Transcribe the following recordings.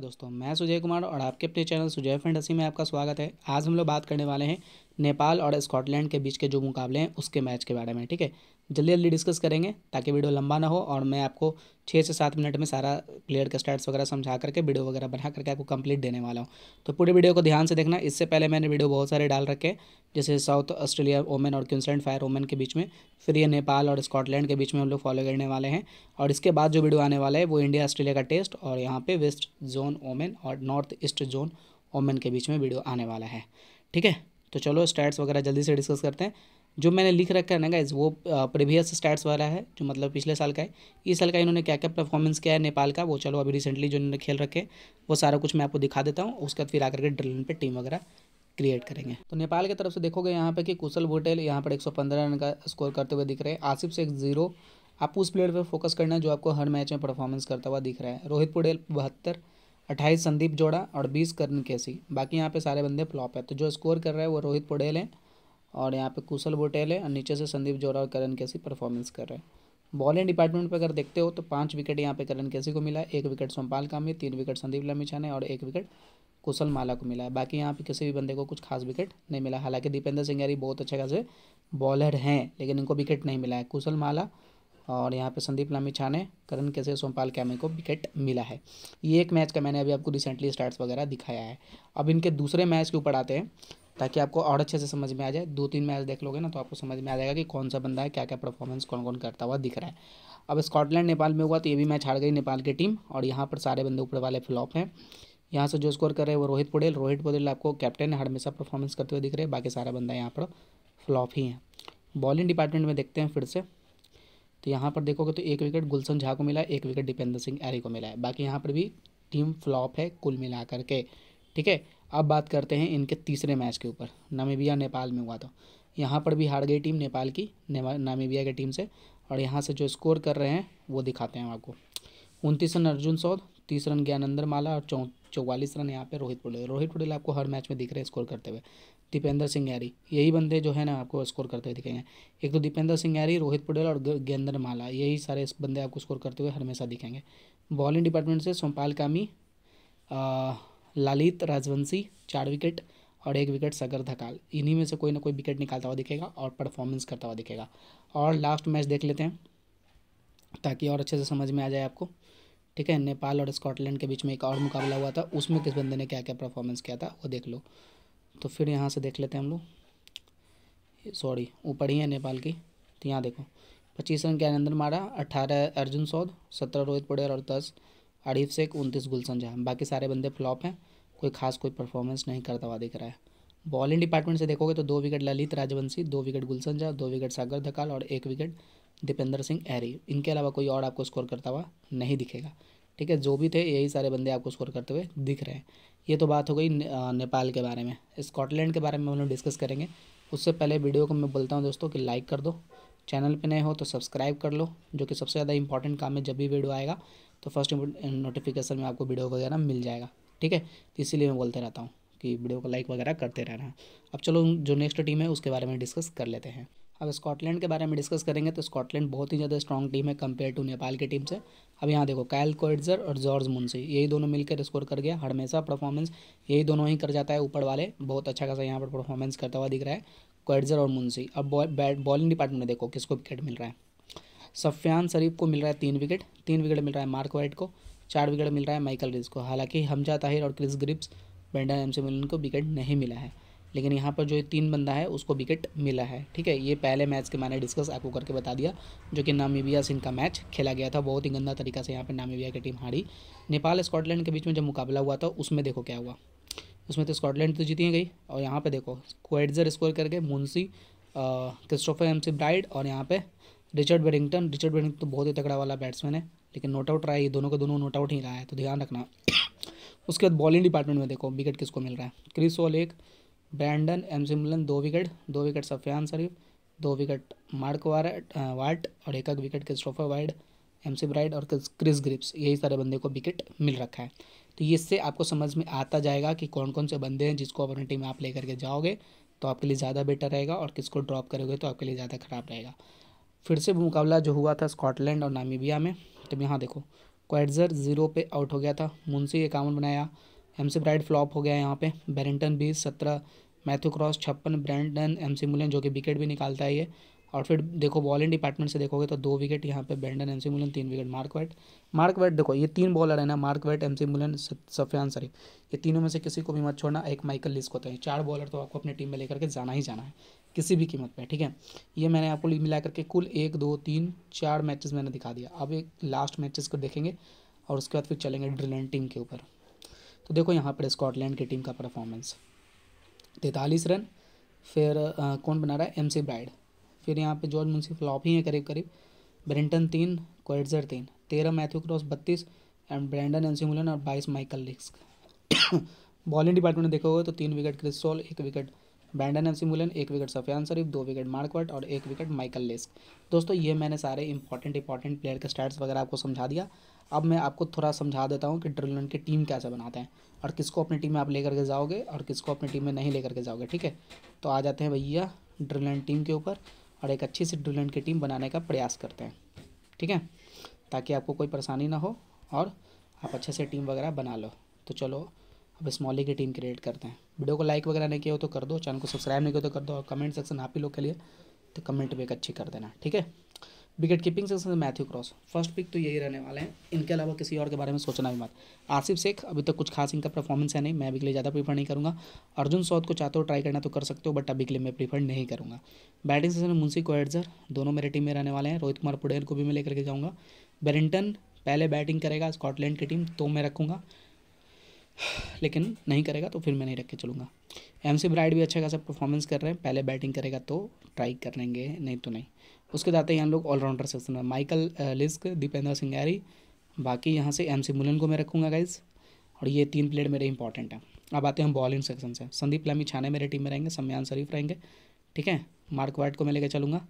दोस्तों मैं सुजय कुमार और आपके अपने चैनल सुजय फंडसी में आपका स्वागत है आज हम लोग बात करने वाले हैं नेपाल और स्कॉटलैंड के बीच के जो मुकाबले हैं उसके मैच के बारे में ठीक है जल्दी जल्दी डिस्कस करेंगे ताकि वीडियो लंबा ना हो और मैं आपको छः से सात मिनट में सारा प्लेयर का स्टार्ट वगैरह समझा करके वीडियो वगैरह बना करके आपको कंप्लीट देने वाला हूँ तो पूरे वीडियो को ध्यान से देखना इससे पहले मैंने वीडियो बहुत सारे डाल रखे जैसे साउथ ऑस्ट्रेलिया ओमन और क्यूंसलैंड फायर ओमन के बीच में फिर ये नेपाल और स्कॉटलैंड के बीच में हम लोग फॉलो करने वाले हैं और इसके बाद जो वीडियो आने वाला है वो इंडिया ऑस्ट्रेलिया का टेस्ट और यहाँ पर वेस्ट जोन ओमन और नॉर्थ ईस्ट जोन ओमन के बीच में वीडियो आने वाला है ठीक है तो चलो स्टैट्स वगैरह जल्दी से डिस्कस करते हैं जो मैंने लिख रखा है ना गाइज वो प्रीवियस स्टैट्स वाला है जो मतलब पिछले साल का है इस साल का इन्होंने क्या क्या परफॉर्मेंस किया है नेपाल का वो चलो अभी रिसेंटली जो इन्होंने खेल रखे वो सारा कुछ मैं आपको दिखा देता हूँ उसके बाद फिर आकर के ड्रिलन पर टीम वगैरह क्रिएट करेंगे तो नेपाल की तरफ से देखोगे यहाँ पर कि कुशल भोटेल यहाँ पर एक रन का स्कोर करते हुए दिख रहे हैं आसिफ से एक जीरो आपको उस प्लेयर पर फोकस करना है जो आपको हर मैच में परफॉर्मेंस करता हुआ दिख रहा है रोहित पुडेल बहत्तर अट्ठाईस संदीप जोड़ा और बीस करण केसी बाकी यहाँ पे सारे बंदे फ्लॉप है तो जो स्कोर कर रहा है वो रोहित पुडेल हैं और यहाँ पे कुशल बोटेल है और नीचे से संदीप जोरा और करण कैसी परफॉर्मेंस कर रहे हैं बॉलिंग डिपार्टमेंट पर अगर देखते हो तो पांच विकेट यहाँ पे करण कैसी को मिला है एक विकेट सोमपाल कामी तीन विकेट संदीप लमिछा ने और एक विकेट कुशल माला को मिला है बाकी यहाँ पे किसी भी बंदे को कुछ खास विकेट नहीं मिला हालांकि दीपेंद्र सिंगारी बहुत अच्छे खासे बॉलर हैं लेकिन इनको विकेट नहीं मिला है कुशल माला और यहाँ पे संदीप लामी ने करण कैसे सोमपाल कैमे को विकेट मिला है ये एक मैच का मैंने अभी आपको रिसेंटली स्टार्ट्स वगैरह दिखाया है अब इनके दूसरे मैच के ऊपर आते हैं ताकि आपको और अच्छे से समझ में आ जाए दो तीन मैच देख लोगे ना तो आपको समझ में आ जाएगा कि कौन सा बंदा है क्या क्या परफॉर्मेंस कौन कौन करता हुआ दिख रहा है अब स्कॉटलैंड नेपाल में हुआ तो ये भी मैच हार गई नेपाल की टीम और यहाँ पर सारे बंदे ऊपर वाले फ्लॉप हैं यहाँ से जो स्कोर कर रहे हैं वो रोहित पुडेल रोहित पुडेल आपको कैप्टन है हमेशा परफॉर्मेंस करते हुए दिख रहे हैं बाकी सारा बंदा यहाँ पर फ्लॉप ही हैं बॉलिंग डिपार्टमेंट में देखते हैं फिर से तो यहाँ पर देखोगे तो एक विकेट गुलशन झा को मिला है एक विकेट दीपेंद्र सिंह एरी को मिला है बाकी यहाँ पर भी टीम फ्लॉप है कुल मिला करके ठीक है अब बात करते हैं इनके तीसरे मैच के ऊपर नामीबिया नेपाल में हुआ था यहाँ पर भी हार गई टीम नेपाल की नामीबिया की टीम से और यहाँ से जो स्कोर कर रहे हैं वो दिखाते हैं आपको उनतीस रन अर्जुन सौद तीस रन ज्ञानंदर माला और चौ चौवालीस रन यहाँ पे रोहित पटेल रोहित पटेल आपको हर मैच में दिख रहे हैं स्कोर करते हुए दीपेंद्र सिंह यारी यही बंदे जो है ना आपको स्कोर करते हुए दिखेंगे एक तो दीपेंद्र सिंह यारी रोहित पटेल और ज्ञानंदर माला यही सारे बंदे आपको स्कोर करते हुए हमेशा दिखेंगे बॉलिंग डिपार्टमेंट से सोमपाल कामी ललित राजवंशी चार विकेट और एक विकेट सगर धकाल इन्हीं में से कोई ना कोई विकेट निकालता हुआ दिखेगा और परफॉर्मेंस करता हुआ दिखेगा और लास्ट मैच देख लेते हैं ताकि और अच्छे से समझ में आ जाए आपको ठीक है नेपाल और स्कॉटलैंड के बीच में एक और मुकाबला हुआ था उसमें किस बंदे ने क्या क्या परफॉर्मेंस किया था वो देख लो तो फिर यहाँ से देख लेते हैं हम लोग सॉरी ऊपर ही है नेपाल की तो यहाँ देखो पच्चीस रन के आनंदन मारा अट्ठारह अर्जुन सौद सत्रह रोहित पुडेर और दस अड़ीफ से उनतीस गुलशन जहाँ बाकी सारे बंदे फ्लॉप हैं कोई खास कोई परफॉर्मेंस नहीं करता हुआ दिख रहा है बॉलिंग डिपार्टमेंट से देखोगे तो दो विकेट ललित राजवंशी दो विकेट गुलशन झा दो विकेट सागर धकाल और एक विकेट दीपेंद्र सिंह एहरी इनके अलावा कोई और आपको स्कोर करता हुआ नहीं दिखेगा ठीक है जो भी थे यही सारे बंदे आपको स्कोर करते हुए दिख रहे हैं ये तो बात हो गई नेपाल के बारे में स्कॉटलैंड के बारे में हम लोग डिस्कस करेंगे उससे पहले वीडियो को मैं बोलता हूँ दोस्तों कि लाइक कर दो चैनल पे नए हो तो सब्सक्राइब कर लो जो कि सबसे ज़्यादा इंपॉर्टेंट काम है जब भी वीडियो आएगा तो फर्स्ट नोटिफिकेशन में आपको वीडियो वगैरह मिल जाएगा ठीक है तो इसीलिए मैं बोलते रहता हूँ कि वीडियो को लाइक वगैरह करते रहना अब चलो जो नेक्स्ट टीम है उसके बारे में डिस्कस कर लेते हैं अब स्कॉटलैंड के बारे में डिस्कस करेंगे तो स्कॉटलैंड बहुत ही ज़्यादा स्ट्रॉन्ग टीम है कंपेयर टू नेपाल की टीम से अब यहाँ देखो कैल कोइडजर और जॉर्ज मुंसी यही दोनों मिलकर स्कोर कर गया हमेशा परफॉर्मेंस यही दोनों ही कर जाता है ऊपर वाले बहुत अच्छा खासा यहाँ पर परफॉर्मेंस करता हुआ दिख रहा है क्वेडजर और मुंशी अब बॉलिंग डिपार्टमेंट में देखो किसको विकेट मिल रहा है सफियान शरीफ को मिल रहा है तीन विकेट तीन विकेट मिल रहा है मार्क वाइट को चार विकेट मिल रहा है माइकल रिज को हालांकि हमजा ताहिर और Chris Greaves Brandon McMullen को विकेट नहीं मिला है लेकिन यहाँ पर जो तीन बंदा है उसको विकेट मिला है ठीक है ये पहले मैच के मैंने डिस्कस आपको करके बता दिया जो कि नामीबिया से इनका मैच खेला गया था बहुत ही गंदा तरीका से यहाँ पर नामीबिया की टीम हारी नेपाल स्कॉटलैंड के बीच में जब मुकाबला हुआ था उसमें देखो क्या हुआ उसमें तो स्कॉटलैंड तो जीती गई और यहाँ पे देखो क्वेडजर स्कोर करके मुंसी क्रिस्टोफर एमसी ब्राइड और यहाँ पे रिचर्ड बेडिंगटन रिचर्ड बेडिंगटन तो बहुत ही तगड़ा वाला बैट्समैन है लेकिन नोट आउट रहा है ये दोनों के दोनों नोट आउट ही रहा है तो ध्यान रखना उसके बाद बॉलिंग डिपार्टमेंट में देखो विकेट किसको मिल रहा है क्रिस वॉल एक ब्रैंडन एम सी मिलन दो विकेट दो विकेट सफियान शरीफ दो विकेट मार्क वार्ट और एक एक विकेट क्रिस्टोफर वाइड एम ब्राइड और क्रिस ग्रिप्स यही सारे बंदे को विकेट मिल रखा है तो इससे आपको समझ में आता जाएगा कि कौन कौन से बंदे हैं जिसको अपनी टीम में आप ले करके जाओगे तो आपके लिए ज़्यादा बेटर रहेगा और किसको ड्रॉप करोगे तो आपके लिए ज़्यादा ख़राब रहेगा फिर से मुकाबला जो हुआ था स्कॉटलैंड और नामीबिया में तो यहाँ देखो क्वेडजर जीरो पे आउट हो गया था मुंशी इक्यावन बनाया सी ब्राइड फ्लॉप हो गया यहाँ पे बैरिंगटन बीस सत्रह मैथ्यू क्रॉस छप्पन ब्रैंडन एमसी मुलन जो कि विकेट भी निकालता है ये और फिर देखो बॉलिंग डिपार्टमेंट से देखोगे तो दो विकेट यहाँ पे एम सी मुलन तीन wicket Mark Watt Mark Watt देखो ये तीन बॉलर है ना Mark Watt McMullen Safyaan Sharif ये तीनों में से किसी को भी मत छोड़ना एक माइकल लिस्क को तो है चार बॉलर तो आपको अपनी टीम में लेकर के जाना ही जाना है किसी भी कीमत पर ठीक है ये मैंने आपको मिला करके कुल एक दो तीन चार मैचेस मैंने दिखा दिया अब एक लास्ट मैचेस को देखेंगे और उसके बाद फिर चलेंगे ड्रिलन टीम के ऊपर तो देखो यहाँ पर स्कॉटलैंड की टीम का परफॉर्मेंस तैंतालीस रन फिर आ, कौन बना रहा है एम सी ब्राइड फिर यहाँ पे जॉर्ज मुंसी फ्लॉप ही है करीब करीब ब्रिंटन तीन क्वेटर तीन तेरह मैथ्यू क्रॉस बत्तीस एंड ब्रैंडन एनसीमुलन और बाईस माइकल लिस्क बॉलिंग डिपार्टमेंट देखा होगा तो तीन विकेट क्रिस सॉल एक विकेट ब्रैंडन एनसीमुलन एक विकेट सफियान शरीफ दो विकेट मार्कवर्ट और एक विकेट माइकल लिस्क दोस्तों ये मैंने सारे इंपॉर्टेंट इंपॉर्टेंट प्लेयर के स्टैट्स वगैरह आपको समझा दिया अब मैं आपको थोड़ा समझा देता हूँ कि ड्रिलन की टीम कैसे बनाते हैं और किसको अपनी टीम में आप लेकर के जाओगे और किसको अपनी टीम में नहीं लेकर के जाओगे ठीक है तो आ जाते हैं भैया ड्रिलन टीम के ऊपर और एक अच्छी सी डुलेंट की टीम बनाने का प्रयास करते हैं ठीक है ताकि आपको कोई परेशानी ना हो और आप अच्छे से टीम वगैरह बना लो तो चलो अब स्मॉली की टीम क्रिएट करते हैं वीडियो को लाइक वगैरह नहीं किया हो तो कर दो चैनल को सब्सक्राइब नहीं किया तो कर दो और कमेंट सेक्शन आप ही लोग के लिए तो कमेंट भी एक अच्छी कर देना ठीक है विकेट कीपिंग से मैथ्यू क्रॉस फर्स्ट पिक तो यही रहने वाले हैं इनके अलावा किसी और के बारे में सोचना भी मत आसिफ शेख अभी तक तो कुछ खास इनका परफॉर्मेंस है नहीं मैं अभी के लिए ज़्यादा प्रीफर नहीं करूँगा अर्जुन सौद को चाहते हो ट्राई करना तो कर सकते हो बट अभी के लिए मैं प्रीफर नहीं करूँगा बैटिंग सेशन में मुंशी कोएडजर दोनों मेरे टीम में रहने वाले हैं रोहित कुमार पुडेर को भी मैं लेकर के जाऊँगा बेरिंटन पहले बैटिंग करेगा स्कॉटलैंड की टीम तो मैं रखूँगा लेकिन नहीं करेगा तो फिर मैं नहीं रख के चलूँगा एम सी ब्राइड भी अच्छा खासा परफॉर्मेंस कर रहे हैं पहले बैटिंग करेगा तो ट्राई कर लेंगे नहीं तो नहीं उसके बाद आते हैं हम लोग ऑलराउंडर सेक्शन में माइकल लिस्क दीपेंद्र सिंगारी बाकी यहाँ से एम सी मुलन को मैं रखूँगा गाइज और ये तीन प्लेयर मेरे इंपॉर्टेंट हैं अब आते हैं हम बॉलिंग सेक्शन से संदीप लामी छाने मेरे टीम में रहेंगे सम्यान शरीफ रहेंगे ठीक है मार्क वाइट को मैं लेके चलूँगा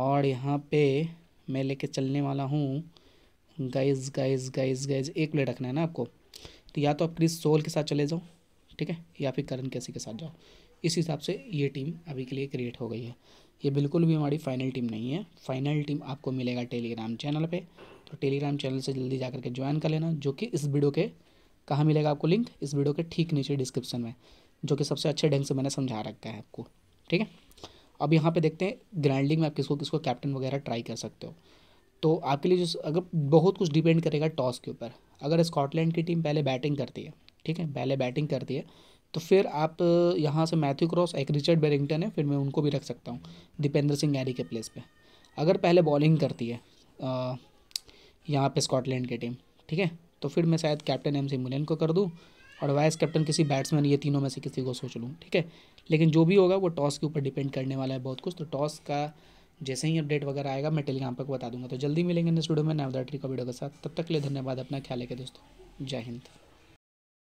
और यहाँ पे मैं लेके चलने वाला हूँ गाइज गाइज गाइज गाइज एक प्लेयर रखना है ना आपको तो या तो आप क्रिस सोल के साथ चले जाओ ठीक है या फिर करण कैसी के साथ जाओ इस हिसाब से ये टीम अभी के लिए क्रिएट हो गई है ये बिल्कुल भी हमारी फाइनल टीम नहीं है फाइनल टीम आपको मिलेगा टेलीग्राम चैनल पे तो टेलीग्राम चैनल से जल्दी जा करके ज्वाइन कर लेना जो कि इस वीडियो के कहाँ मिलेगा आपको लिंक इस वीडियो के ठीक नीचे डिस्क्रिप्शन में जो कि सबसे अच्छे ढंग से मैंने समझा रखा है आपको ठीक है अब यहाँ पर देखते हैं ग्राइंडिंग में आप किसको किसको कैप्टन वगैरह ट्राई कर सकते हो तो आपके लिए जो अगर बहुत कुछ डिपेंड करेगा टॉस के ऊपर अगर स्कॉटलैंड की टीम पहले बैटिंग करती है ठीक है पहले बैटिंग करती है तो फिर आप यहाँ से मैथ्यू क्रॉस एक रिचर्ड बेरिंगटन है फिर मैं उनको भी रख सकता हूँ दीपेंद्र सिंह गैरी के प्लेस पे अगर पहले बॉलिंग करती है यहाँ पे स्कॉटलैंड की टीम ठीक है तो फिर मैं शायद कैप्टन एम सी मुलियन को कर दूँ और वाइस कैप्टन किसी बैट्समैन ये तीनों में से किसी को सोच लूँ ठीक है लेकिन जो भी होगा वो टॉस के ऊपर डिपेंड करने वाला है बहुत कुछ तो टॉस का जैसे ही अपडेट वगैरह आएगा मैं टेलीग्राम पर बता दूंगा तो जल्दी मिलेंगे नेक्स्ट वीडियो में नवदात्री का वीडियो के साथ तब तक के लिए धन्यवाद अपना ख्याल है दोस्तों जय हिंद